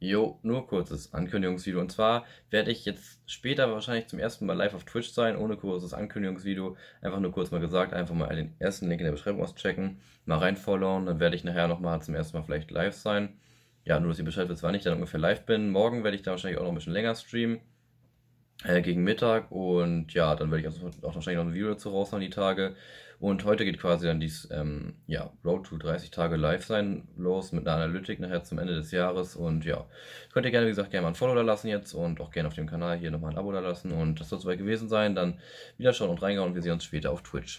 Jo, nur kurzes Ankündigungsvideo. Und zwar werde ich jetzt später wahrscheinlich zum ersten Mal live auf Twitch sein, ohne kurzes Ankündigungsvideo. Einfach nur kurz mal gesagt, einfach mal den ersten Link in der Beschreibung auschecken, mal reinfollowen, dann werde ich nachher nochmal zum ersten Mal vielleicht live sein. Ja, nur dass ihr Bescheid wisst, wann ich dann ungefähr live bin. Morgen werde ich da wahrscheinlich auch noch ein bisschen länger streamen. Äh, gegen Mittag. Und ja, dann werde ich auch, auch wahrscheinlich noch ein Video dazu raushauen, die Tage. Und heute geht quasi dann dies ähm, ja, Road to 30 Tage live sein los mit einer Analytik nachher zum Ende des Jahres. Und ja, könnt ihr gerne, wie gesagt, gerne mal ein Follow da lassen jetzt und auch gerne auf dem Kanal hier nochmal ein Abo da lassen. Und das soll es soweit gewesen sein. Dann wieder schauen und reingehauen. Wir sehen uns später auf Twitch.